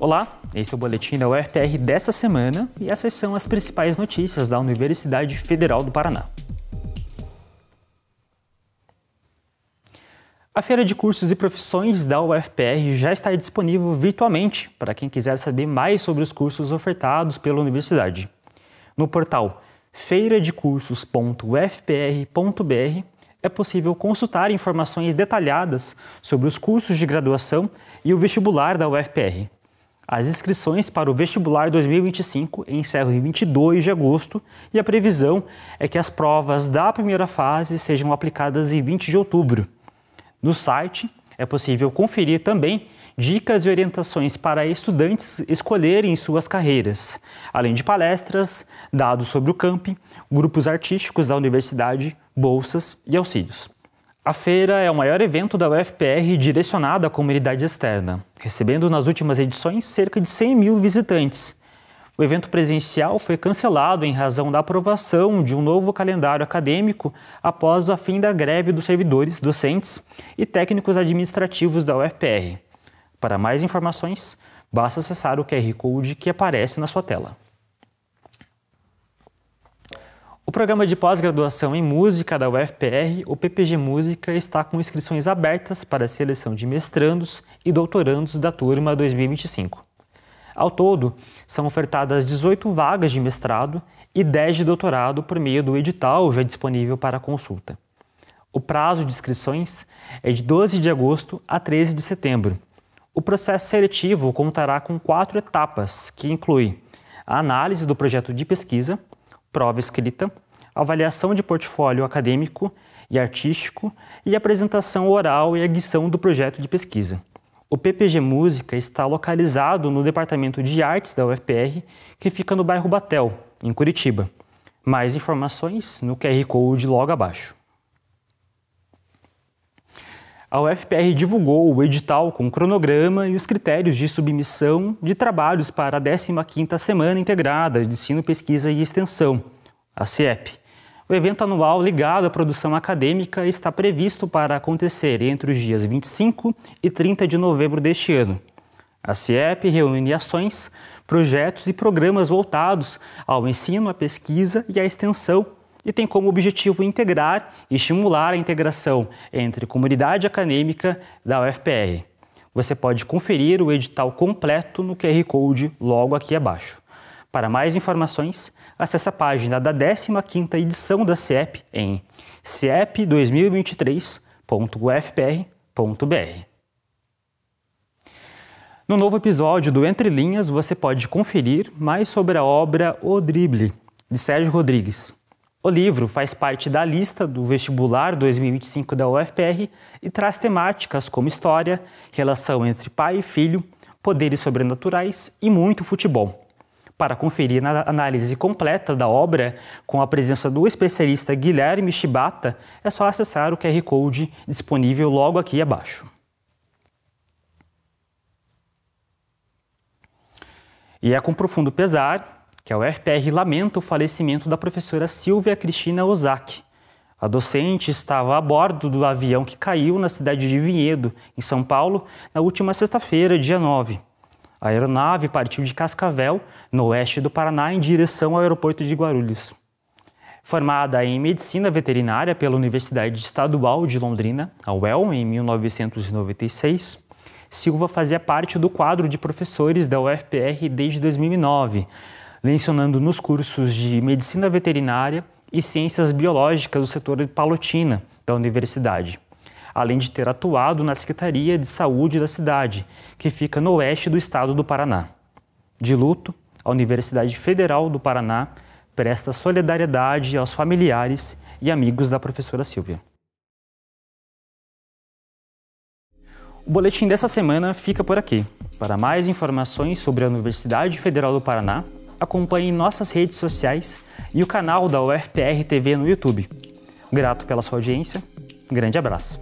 Olá, esse é o boletim da UFR desta semana e essas são as principais notícias da Universidade Federal do Paraná. A Feira de Cursos e Profissões da UFPR já está disponível virtualmente para quem quiser saber mais sobre os cursos ofertados pela universidade. No portal feiradecursos.ufpr.br é possível consultar informações detalhadas sobre os cursos de graduação e o vestibular da UFPR. As inscrições para o vestibular 2025 encerram em 22 de agosto e a previsão é que as provas da primeira fase sejam aplicadas em 20 de outubro. No site é possível conferir também dicas e orientações para estudantes escolherem suas carreiras, além de palestras, dados sobre o camping, grupos artísticos da universidade, bolsas e auxílios. A feira é o maior evento da UFPR direcionado à comunidade externa, recebendo nas últimas edições cerca de 100 mil visitantes. O evento presencial foi cancelado em razão da aprovação de um novo calendário acadêmico após o fim da greve dos servidores, docentes e técnicos administrativos da UFPR. Para mais informações, basta acessar o QR Code que aparece na sua tela. O programa de pós-graduação em música da UFPR, o PPG Música, está com inscrições abertas para a seleção de mestrandos e doutorandos da turma 2025. Ao todo, são ofertadas 18 vagas de mestrado e 10 de doutorado por meio do edital já disponível para consulta. O prazo de inscrições é de 12 de agosto a 13 de setembro. O processo seletivo contará com quatro etapas, que inclui a análise do projeto de pesquisa, prova escrita, avaliação de portfólio acadêmico e artístico e apresentação oral e aguição do projeto de pesquisa. O PPG Música está localizado no Departamento de Artes da UFPR, que fica no bairro Batel, em Curitiba. Mais informações no QR Code logo abaixo a UFPR divulgou o edital com o cronograma e os critérios de submissão de trabalhos para a 15ª Semana Integrada de Ensino, Pesquisa e Extensão, a CIEP. O evento anual ligado à produção acadêmica está previsto para acontecer entre os dias 25 e 30 de novembro deste ano. A CIEP reúne ações, projetos e programas voltados ao ensino, à pesquisa e à extensão e tem como objetivo integrar e estimular a integração entre comunidade acadêmica da UFPR. Você pode conferir o edital completo no QR Code logo aqui abaixo. Para mais informações, acesse a página da 15ª edição da CEP em cep2023.ufpr.br. No novo episódio do Entre Linhas, você pode conferir mais sobre a obra O Drible, de Sérgio Rodrigues, o livro faz parte da lista do vestibular 2025 da UFR e traz temáticas como história, relação entre pai e filho, poderes sobrenaturais e muito futebol. Para conferir a análise completa da obra, com a presença do especialista Guilherme Shibata, é só acessar o QR Code disponível logo aqui abaixo. E é com profundo pesar que a é UFPR lamenta o falecimento da professora Silvia Cristina Ozaki. A docente estava a bordo do avião que caiu na cidade de Vinhedo, em São Paulo, na última sexta-feira, dia 9. A aeronave partiu de Cascavel, no oeste do Paraná, em direção ao aeroporto de Guarulhos. Formada em medicina veterinária pela Universidade Estadual de Londrina, a UEL, em 1996, Silva fazia parte do quadro de professores da UFPR desde 2009 lecionando nos cursos de Medicina Veterinária e Ciências Biológicas do setor de Palotina da universidade, além de ter atuado na Secretaria de Saúde da cidade, que fica no oeste do estado do Paraná. De luto, a Universidade Federal do Paraná presta solidariedade aos familiares e amigos da professora Silvia. O boletim dessa semana fica por aqui. Para mais informações sobre a Universidade Federal do Paraná, acompanhe nossas redes sociais e o canal da UFPR TV no YouTube. Grato pela sua audiência, um grande abraço.